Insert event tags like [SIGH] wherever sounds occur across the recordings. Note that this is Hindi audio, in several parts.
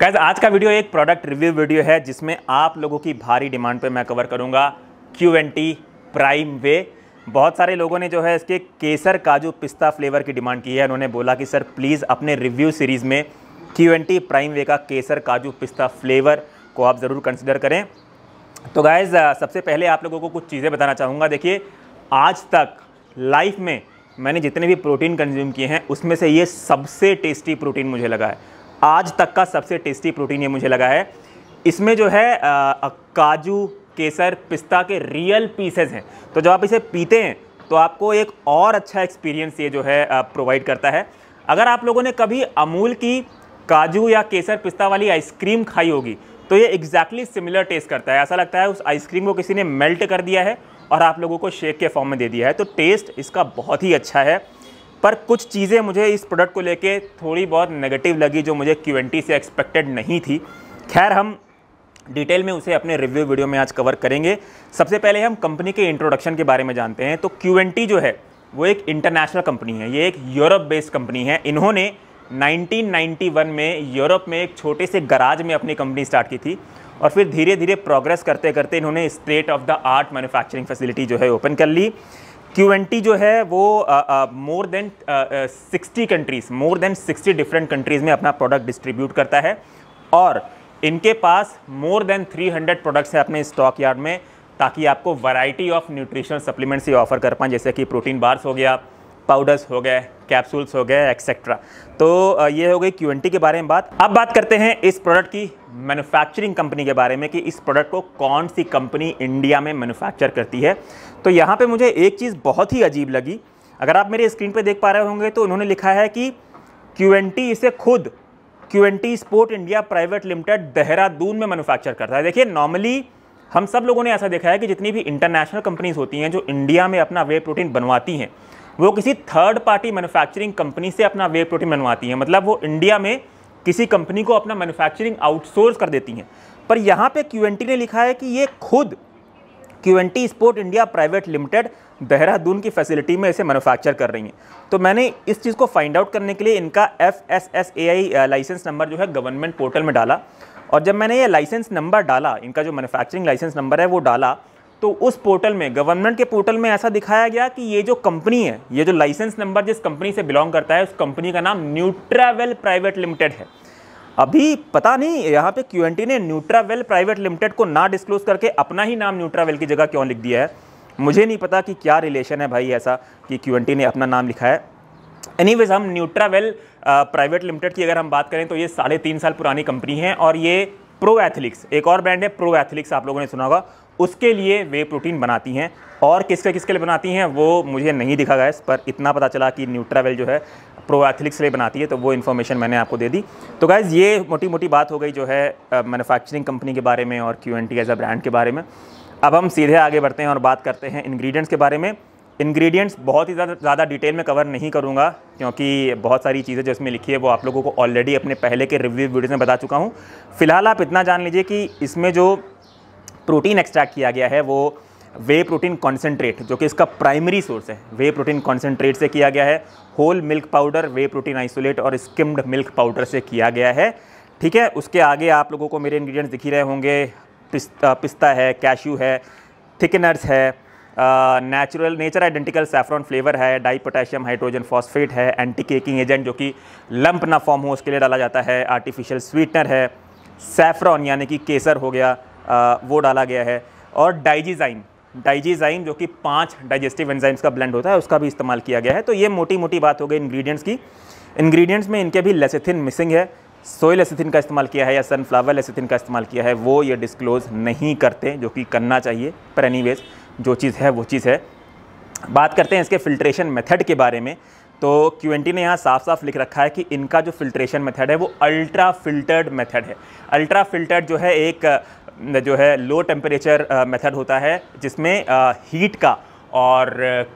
कैसे आज का वीडियो एक प्रोडक्ट रिव्यू वीडियो है जिसमें आप लोगों की भारी डिमांड पे मैं कवर करूँगा Q N T prime whey बहुत सारे लोगों ने जो है इसके केसर काजू पिस्ता फ्लेवर की डिमांड की है उन्होंने बोला कि सर प्लीज़ अपने रिव्यू सीरीज़ में Q N T prime whey का केसर काजू पिस्ता फ्लेवर को आप ज़रूर कंसिडर करें तो गाइज़ सबसे पहले आप लोगों को कुछ चीज़ें बताना चाहूँगा देखिए आज तक लाइफ में मैंने जितने भी प्रोटीन कंज्यूम किए हैं उसमें से ये सबसे टेस्टी प्रोटीन मुझे लगा है आज तक का सबसे टेस्टी प्रोटीन ये मुझे लगा है इसमें जो है आ, काजू केसर पिस्ता के रियल पीसेज हैं तो जब आप इसे पीते हैं तो आपको एक और अच्छा एक्सपीरियंस ये जो है प्रोवाइड करता है अगर आप लोगों ने कभी अमूल की काजू या केसर पिस्ता वाली आइसक्रीम खाई होगी तो ये एग्जैक्टली सिमिलर टेस्ट करता है ऐसा लगता है उस आइसक्रीम को किसी ने मेल्ट कर दिया है और आप लोगों को शेक के फॉर्म में दे दिया है तो टेस्ट इसका बहुत ही अच्छा है पर कुछ चीज़ें मुझे इस प्रोडक्ट को लेके थोड़ी बहुत नेगेटिव लगी जो मुझे क्यू से एक्सपेक्टेड नहीं थी खैर हम डिटेल में उसे अपने रिव्यू वीडियो में आज कवर करेंगे सबसे पहले हम कंपनी के इंट्रोडक्शन के बारे में जानते हैं तो क्यू जो है वो एक इंटरनेशनल कंपनी है ये एक यूरोप बेस्ड कंपनी है इन्होंने 1991 में यूरोप में एक छोटे से गराज में अपनी कंपनी स्टार्ट की थी और फिर धीरे धीरे प्रोग्रेस करते करते इन्होंने state of the art manufacturing facility जो है ओपन कर ली क्यू एन टी जो है वो more than sixty countries more than sixty different countries में अपना प्रोडक्ट डिस्ट्रीब्यूट करता है और इनके पास more than three hundred products हैं अपने स्टॉक यार्ड में ताकि आपको वैरायटी ऑफ न्यूट्रिशनल सप्लीमेंट्स ये ऑफ़र कर पाएँ जैसे कि प्रोटीन बार्स हो गया पाउडर्स हो गए कैप्सूल्स हो गए एक्सेट्रा तो ये हो गई क्यू के बारे में बात अब बात करते हैं इस प्रोडक्ट की मैन्युफैक्चरिंग कंपनी के बारे में कि इस प्रोडक्ट को कौन सी कंपनी इंडिया में मैन्युफैक्चर करती है तो यहाँ पे मुझे एक चीज़ बहुत ही अजीब लगी अगर आप मेरे स्क्रीन पे देख पा रहे होंगे तो उन्होंने लिखा है कि टी इसे खुद T sport India private limited Dehradun में मैनुफैक्चर करता है देखिए नॉर्मली हम सब लोगों ने ऐसा देखा है कि जितनी भी इंटरनेशनल कंपनीज होती हैं जो इंडिया में अपना वे प्रोटीन बनवाती हैं वो किसी थर्ड पार्टी मैनुफैक्चरिंग कंपनी से अपना वे प्रोटीन बनवाती हैं मतलब वो इंडिया में किसी कंपनी को अपना मैन्युफैक्चरिंग आउटसोर्स कर देती हैं पर यहाँ पे क्यू ने लिखा है कि ये खुद Q T sport India private limited Dehradun की फैसिलिटी में इसे मैनुफैक्चर कर रही हैं तो मैंने इस चीज़ को फाइंड आउट करने के लिए इनका F S S A I license number जो है गवर्नमेंट पोर्टल में डाला और जब मैंने ये लाइसेंस नंबर डाला इनका जो मैनुफैक्चरिंग लाइसेंस नंबर है वो डाला तो उस पोर्टल में गवर्नमेंट के पोर्टल में ऐसा दिखाया गया कि ये जो कंपनी है ये जो लाइसेंस नंबर जिस कंपनी से बिलोंग करता है उस कंपनी का नाम न्यूट्रावेल प्राइवेट लिमिटेड है अभी पता नहीं यहाँ पे क्यू ने न्यूट्रावेल प्राइवेट लिमिटेड को ना डिस्क्लोज करके अपना ही नाम न्यूट्रावेल की जगह क्यों लिख दिया है मुझे नहीं पता कि क्या रिलेशन है भाई ऐसा कि क्यू ने अपना नाम लिखा है एनी हम न्यूट्रावेल प्राइवेट लिमिटेड की अगर हम बात करें तो ये साढ़े तीन साल पुरानी कंपनी है और ये प्रो एथलिक्स एक और ब्रांड है प्रो एथलिक्स आप लोगों ने सुना होगा उसके लिए वे प्रोटीन बनाती हैं और किसके किसके लिए बनाती हैं वो मुझे नहीं दिखा गया पर इतना पता चला कि न्यूट्रावेल जो है प्रो एथलिक्स लिए बनाती है तो वो इन्फॉर्मेशन मैंने आपको दे दी तो गाइज़ ये मोटी मोटी बात हो गई जो है मैनुफैक्चरिंग कंपनी के बारे में और Q N T as a brand के बारे में अब हम सीधे आगे बढ़ते हैं और बात करते हैं इन्ग्रीडियंट्स के बारे में इन्ग्रीडियंट्स बहुत ही ज़्यादा डिटेल में कवर नहीं करूँगा क्योंकि बहुत सारी चीज़ें जो इसमें लिखी है वो आप लोगों को ऑलरेडी अपने पहले के रिव्यू वीडियोज़ में बता चुका हूँ फिलहाल आप इतना जान लीजिए कि इसमें जो प्रोटीन एक्सट्रैक्ट किया गया है वो वे प्रोटीन कॉन्सेंट्रेट जो कि इसका प्राइमरी सोर्स है वे प्रोटीन कॉन्सेंट्रेट से किया गया है whole milk powder whey protein isolate और स्किम्ड मिल्क पाउडर से किया गया है ठीक है उसके आगे आप लोगों को मेरे इंग्रेडिएंट्स दिख ही रहे होंगे पिस्ता पिस्ता है कैश्यू है थिकनर्स है natural nature identical saffron flavour है डाई पोटेशियम हाइड्रोजन फॉस्फेट है एंटी केकिंग एजेंट जो कि लंप ना फॉर्म हो उसके लिए डाला जाता है आर्टिफिशियल स्वीटनर है सेफ्रॉन यानी कि केसर हो गया वो डाला गया है और डाइजीजाइम डाइजीजाइम जो कि पांच डाइजेस्टिव एंजाइम्स का ब्लेंड होता है उसका भी इस्तेमाल किया गया है तो ये मोटी मोटी बात हो गई इंग्रेडिएंट्स की इंग्रेडिएंट्स में इनके भी लेसिथिन मिसिंग है सोयल एसिथिन का इस्तेमाल किया है या सनफ्लावर लेसिथिन का इस्तेमाल किया है वो ये डिस्क्लोज नहीं करते जो कि करना चाहिए पर एनी जो चीज़ है वो चीज़ है बात करते हैं इसके फिल्ट्रेशन मेथड के बारे में तो क्यू ने यहाँ साफ साफ लिख रखा है कि इनका जो फिल्ट्रेशन मेथड है वो अल्ट्रा फिल्टर्ड मेथड है अल्ट्रा फिल्टर्ड जो है एक जो है लो टेम्परेचर मेथड होता है जिसमें हीट uh, का और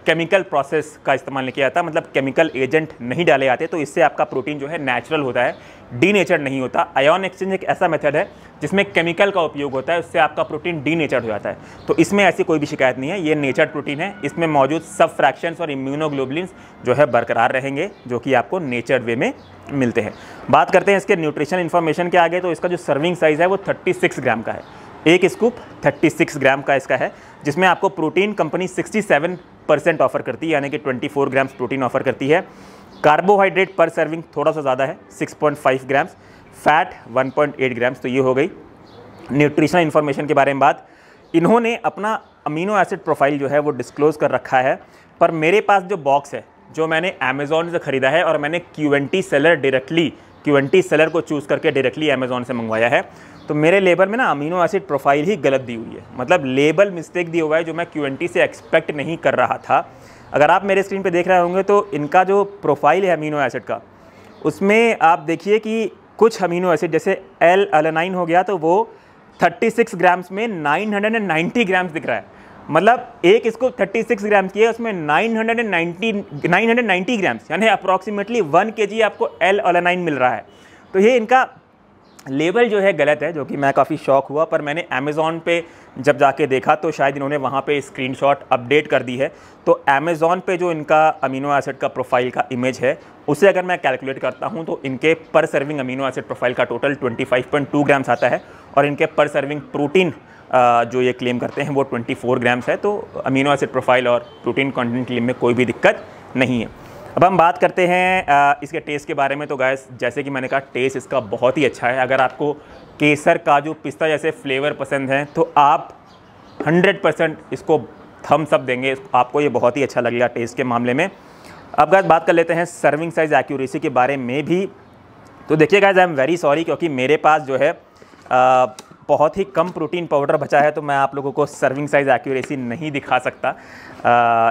केमिकल प्रोसेस का इस्तेमाल नहीं किया जाता मतलब केमिकल एजेंट नहीं डाले जाते तो इससे आपका प्रोटीन जो है नेचुरल होता है डी नहीं होता आयन एक्सचेंज एक ऐसा मेथड है जिसमें केमिकल का उपयोग होता है उससे आपका प्रोटीन डी हो जाता है तो इसमें ऐसी कोई भी शिकायत नहीं है ये नेचर प्रोटीन है इसमें मौजूद सब फ्रैक्शंस और इम्यूनोग्लोबलिन्स जो है बरकरार रहेंगे जो कि आपको नेचर वे में मिलते हैं बात करते हैं इसके न्यूट्रिशन इन्फॉर्मेशन के आगे तो इसका जो सर्विंग साइज़ है वो थर्टी ग्राम का है एक स्कूप 36 ग्राम का इसका है जिसमें आपको प्रोटीन कंपनी 67 परसेंट ऑफर करती है यानी कि 24 ग्राम्स प्रोटीन ऑफर करती है कार्बोहाइड्रेट पर सर्विंग थोड़ा सा ज़्यादा है 6.5 ग्राम्स फैट 1.8 ग्राम्स तो ये हो गई न्यूट्रिशनल इन्फॉर्मेशन के बारे में बात इन्होंने अपना अमीनो एसिड प्रोफाइल जो है वो डिस्क्लोज़ कर रखा है पर मेरे पास जो बॉक्स है जो मैंने अमेज़ोन से ख़रीदा है और मैंने Q seller directly QNT seller को चूज़ करके डायरेक्टली अमेज़ोन से मंगवाया है तो मेरे लेबल में ना अमीनो एसिड प्रोफाइल ही गलत दी हुई है मतलब लेबल मिस्टेक दी हुआ है जो मैं क्वेंटी से एक्सपेक्ट नहीं कर रहा था अगर आप मेरे स्क्रीन पे देख रहे होंगे तो इनका जो प्रोफाइल है अमीनो एसिड का उसमें आप देखिए कि कुछ अमीनो एसिड जैसे एल अलनाइन हो गया तो वो 36 ग्राम्स में 990 ग्राम्स दिख रहा है मतलब एक इसको 36 ग्राम की है उसमें 990 990 ग्राम्स यानी अप्रॉक्सीमेटली 1 के आपको एल ऑलानाइन मिल रहा है तो ये इनका लेबल जो है गलत है जो कि मैं काफ़ी शौक हुआ पर मैंने अमेज़ोन पे जब जाके देखा तो शायद इन्होंने वहाँ पे स्क्रीनशॉट अपडेट कर दी है तो अमेज़ोन पे जो इनका अमीनो एसिड का प्रोफाइल का इमेज है उसे अगर मैं कैलकुलेट करता हूँ तो इनके per serving amino acid profile का टोटल 25.2 ग्राम्स आता है और इनके पर सर्विंग प्रोटीन जो ये क्लेम करते हैं वो 24 ग्राम्स है तो अमीनो एसिड प्रोफाइल और प्रोटीन कंटेंट क्लेम में कोई भी दिक्कत नहीं है अब हम बात करते हैं इसके टेस्ट के बारे में तो गैस जैसे कि मैंने कहा टेस्ट इसका बहुत ही अच्छा है अगर आपको केसर काजू पिस्ता जैसे फ्लेवर पसंद हैं तो आप हंड्रेड इसको थम्स अप देंगे आपको ये बहुत ही अच्छा लगेगा टेस्ट के मामले में अब गैस बात कर लेते हैं सर्विंग साइज़ एक्यूरेसी के बारे में भी तो देखिए guys I am very sorry क्योंकि मेरे पास जो है बहुत ही कम प्रोटीन पाउडर बचा है तो मैं आप लोगों को सर्विंग साइज़ एक्यूरेसी नहीं दिखा सकता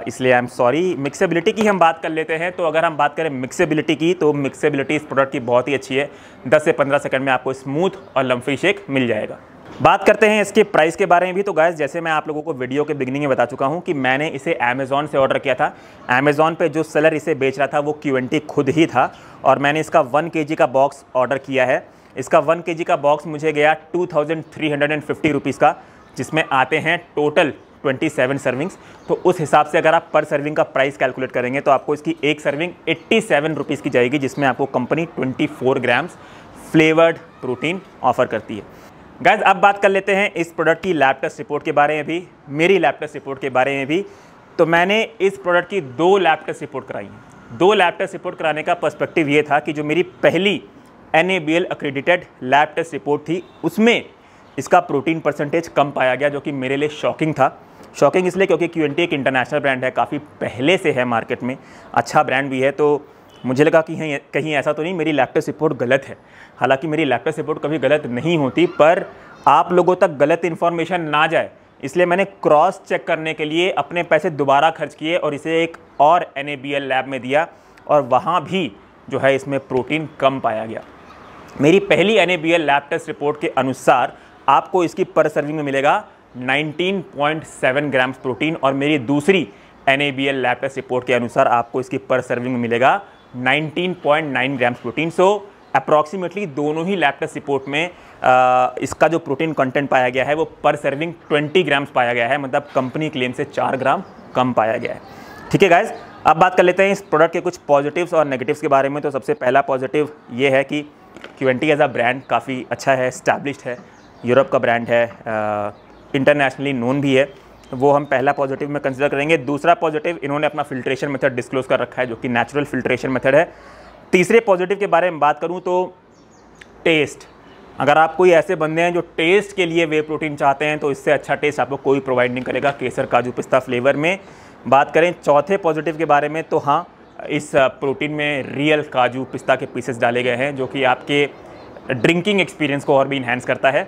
इसलिए आई एम सॉरी मिक्सेबिलिटी की हम बात कर लेते हैं तो अगर हम बात करें मिक्सेबिलिटी की तो मिक्सेबिलिटी इस प्रोडक्ट की बहुत ही अच्छी है 10 से 15 सेकंड में आपको स्मूथ और लम्फी शेक मिल जाएगा बात करते हैं इसके प्राइस के बारे में भी तो गैस जैसे मैं आप लोगों को वीडियो के बिगनिंग में बता चुका हूं कि मैंने इसे अमेज़ॉन से ऑर्डर किया था अमेज़ॉन पे जो सेलर इसे बेच रहा था वो क्यूएनटी खुद ही था और मैंने इसका वन के का बॉक्स ऑर्डर किया है इसका वन के का बॉक्स मुझे गया two thousand three hundred and fifty rupees का जिसमें आते हैं टोटल 27 सर्विंग्स तो उस हिसाब से अगर आप पर सर्विंग का प्राइस कैलकुलेट करेंगे तो आपको इसकी एक सर्विंग एट्टी सेवन रुपीज़ की जाएगी जिसमें आपको company 24 grams flavoured protein offer करती है गैज अब बात कर लेते हैं इस प्रोडक्ट की लैब टेस्ट रिपोर्ट के बारे में भी मेरी लैब टेस्ट रिपोर्ट के बारे में भी तो मैंने इस प्रोडक्ट की दो लैब टेस्ट रिपोर्ट कराई हैं दो लैब टेस्ट रिपोर्ट कराने का पर्स्पेक्टिव ये था कि जो मेरी पहली an accredited lab test report थी उसमें इसका प्रोटीन परसेंटेज कम पाया गया जो कि मेरे लिए शॉकिंग था शॉकिंग इसलिए क्योंकि क्यू एक इंटरनेशनल ब्रांड है काफ़ी पहले से है मार्केट में अच्छा ब्रांड भी है तो मुझे लगा कि हाँ, कहीं ऐसा तो नहीं मेरी लैपटॉप रिपोर्ट गलत है हालांकि मेरी लैपटॉप रिपोर्ट कभी गलत नहीं होती पर आप लोगों तक गलत इन्फॉर्मेशन ना जाए इसलिए मैंने क्रॉस चेक करने के लिए अपने पैसे दोबारा खर्च किए और इसे एक और एन लैब में दिया और वहाँ भी जो है इसमें प्रोटीन कम पाया गया मेरी पहली एन लैब टेस्ट रिपोर्ट के अनुसार आपको इसकी पर सर्विंग में मिलेगा 19.7 ग्राम्स प्रोटीन और मेरी दूसरी एन लैब टेस्ट रिपोर्ट के अनुसार आपको इसकी पर सर्विंग में मिलेगा 19.9 ग्राम्स प्रोटीन सो अप्रॉक्सीमेटली दोनों ही लैब टेस्ट रिपोर्ट में आ, इसका जो प्रोटीन कंटेंट पाया गया है वो पर सर्विंग 20 ग्राम्स पाया गया है मतलब कंपनी क्लेम से 4 ग्राम कम पाया गया है ठीक है गाइज अब बात कर लेते हैं इस प्रोडक्ट के कुछ पॉजिटिव्स और नेगेटिव्स के बारे में तो सबसे पहला पॉजिटिव ये है कि क्यूएनटी एज़ आ ब्रांड काफ़ी अच्छा है इस्टेब्लिश है यूरोप का ब्रांड है इंटरनेशनली नोन भी है वो हम पहला पॉजिटिव में कंसिडर करेंगे दूसरा पॉजिटिव इन्होंने अपना फिल्ट्रेशन मेथड डिस्क्लोज कर रखा है जो कि नेचुरल फिल्ट्रेशन मेथड है तीसरे पॉजिटिव के बारे में बात करूँ तो टेस्ट अगर आप कोई ऐसे बंदे हैं जो टेस्ट के लिए वे प्रोटीन चाहते हैं तो इससे अच्छा टेस्ट आपको कोई प्रोवाइड नहीं करेगा केसर काजू पिस्ता फ्लेवर में बात करें चौथे पॉजिटिव के बारे में तो हाँ इस प्रोटीन में रियल काजू पिस्ता के पीसेस डाले गए हैं जो कि आपके ड्रिंकिंग एक्सपीरियंस को और भी इन्हेंस करता है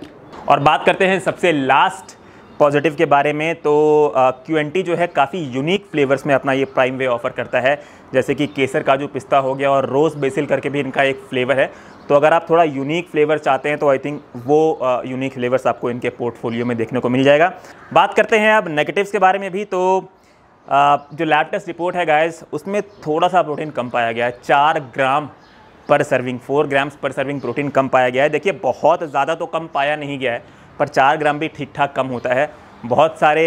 और बात करते हैं सबसे लास्ट पॉजिटिव के बारे में तो क्यू एन टी जो है काफ़ी यूनिक फ्लेवर्स में अपना ये प्राइम वे ऑफ़र करता है जैसे कि केसर काजू पिस्ता हो गया और रोज़ बेसिल करके भी इनका एक फ्लेवर है तो अगर आप थोड़ा यूनिक फ्लेवर चाहते हैं तो आई थिंक वो यूनिक फ्लेवर्स आपको इनके पोर्टफोलियो में देखने को मिल जाएगा बात करते हैं अब नेगेटिव्स के बारे में भी तो जो लैब टेस्ट रिपोर्ट है गाइस उसमें थोड़ा सा प्रोटीन कम पाया गया है चार gram per serving four grams per serving protein कम पाया गया है देखिए बहुत ज़्यादा तो कम पाया नहीं गया है पर चार ग्राम भी ठीक ठाक कम होता है बहुत सारे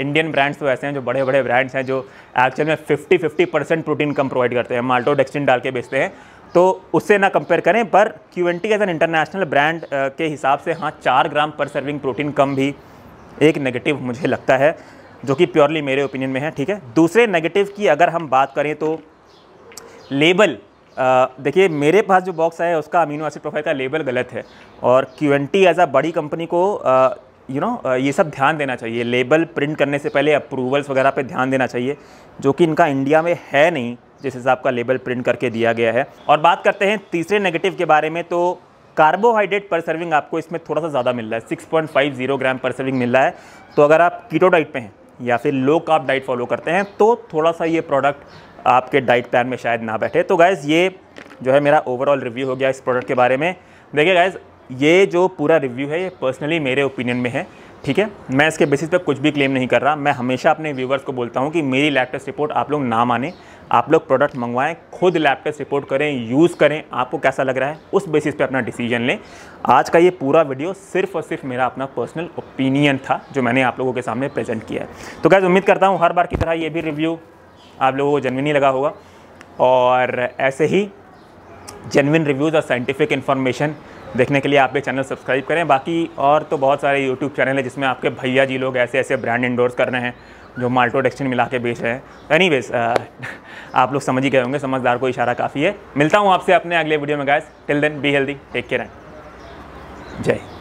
इंडियन ब्रांड्स तो ऐसे हैं जो बड़े बड़े ब्रांड्स हैं जो एक्चुअल में 50 50 परसेंट प्रोटीन कम प्रोवाइड करते हैं माल्टो डेक्सटिन डाल के बेचते हैं तो उससे ना कंपेयर करें पर Q N T as an international brand के हिसाब से हाँ चार ग्राम पर सर्विंग प्रोटीन कम भी एक नेगेटिव मुझे लगता है जो कि प्योरली मेरे ओपिनियन में है ठीक है दूसरे नेगेटिव की अगर हम बात करें तो लेबल देखिए मेरे पास जो बॉक्स आया है उसका अमीनो एसिड प्रोफाइल का लेबल गलत है और Q N T as a बड़ी कंपनी को यू नो ये सब ध्यान देना चाहिए लेबल प्रिंट करने से पहले अप्रूवल्स वगैरह पे ध्यान देना चाहिए जो कि इनका इंडिया में है नहीं जिस हिसाब का लेबल प्रिंट करके दिया गया है और बात करते हैं तीसरे नेगेटिव के बारे में तो कार्बोहाइड्रेट पर सर्विंग आपको इसमें थोड़ा सा ज़्यादा मिल रहा है 6.50 ग्राम पर सर्विंग मिल रहा है तो अगर आप कीटो डाइट पे हैं या फिर लो कार्ब डाइट फॉलो करते हैं तो थोड़ा सा ये प्रोडक्ट आपके डाइट प्लान में शायद ना बैठे तो गाइज़ ये जो है मेरा ओवरऑल रिव्यू हो गया इस प्रोडक्ट के बारे में देखिए गाइज़ ये जो पूरा रिव्यू है ये पर्सनली मेरे ओपिनियन में है ठीक है मैं इसके बेसिस पर कुछ भी क्लेम नहीं कर रहा मैं हमेशा अपने व्यूवर्स को बोलता हूँ कि मेरी लैब रिपोर्ट आप लोग ना माने आप लोग प्रोडक्ट मंगवाएं खुद लैब टेस्ट सपोर्ट करें यूज़ करें आपको कैसा लग रहा है उस बेसिस पे अपना डिसीजन लें आज का ये पूरा वीडियो सिर्फ और सिर्फ मेरा अपना पर्सनल ओपिनियन था जो मैंने आप लोगों के सामने प्रेजेंट किया है तो कैसे उम्मीद करता हूँ हर बार की तरह ये भी रिव्यू आप लोगों को जनविन ही लगा होगा और ऐसे ही जेनविन रिव्यूज़ और साइंटिफिक इन्फॉर्मेशन देखने के लिए आप ये चैनल सब्सक्राइब करें बाकी और तो बहुत सारे यूट्यूब चैनल है जिसमें आपके भैया जी लोग ऐसे ऐसे ब्रांड इंडोर्स कर रहे हैं जो माल्टो मिला के बेच रहे हैं एनी वेज uh, [LAUGHS] आप लोग समझ ही गए होंगे समझदार को इशारा काफ़ी है मिलता हूँ आपसे अपने अगले वीडियो में guys till then be healthy take care and जय